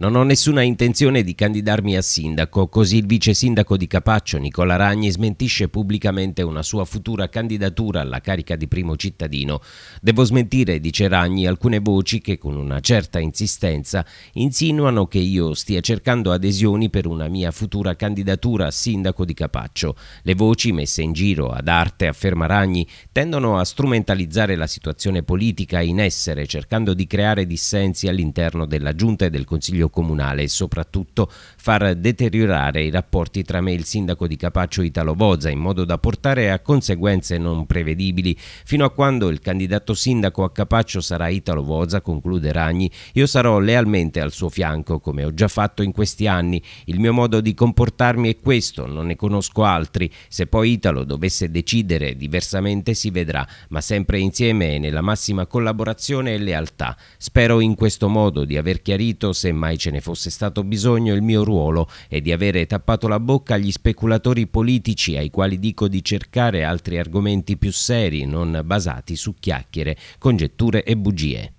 Non ho nessuna intenzione di candidarmi a sindaco, così il vice sindaco di Capaccio, Nicola Ragni, smentisce pubblicamente una sua futura candidatura alla carica di primo cittadino. Devo smentire, dice Ragni, alcune voci che con una certa insistenza insinuano che io stia cercando adesioni per una mia futura candidatura a sindaco di Capaccio. Le voci messe in giro ad arte, afferma Ragni, tendono a strumentalizzare la situazione politica in essere, cercando di creare dissensi all'interno della giunta e del Consiglio livello comunale e soprattutto far deteriorare i rapporti tra me e il sindaco di Capaccio Italo Bozza in modo da portare a conseguenze non prevedibili fino a quando il candidato sindaco a Capaccio sarà Italo Bozza, conclude Ragni, io sarò lealmente al suo fianco come ho già fatto in questi anni, il mio modo di comportarmi è questo, non ne conosco altri, se poi Italo dovesse decidere diversamente si vedrà, ma sempre insieme e nella massima collaborazione e lealtà. Spero in questo modo di aver chiarito, se mai ce ne fosse stato bisogno, il mio ruolo è di avere tappato la bocca agli speculatori politici ai quali dico di cercare altri argomenti più seri, non basati su chiacchiere, congetture e bugie.